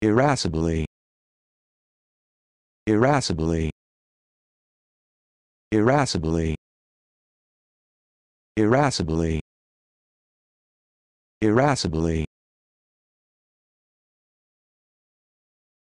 irascibly irascibly irascibly irascibly irascibly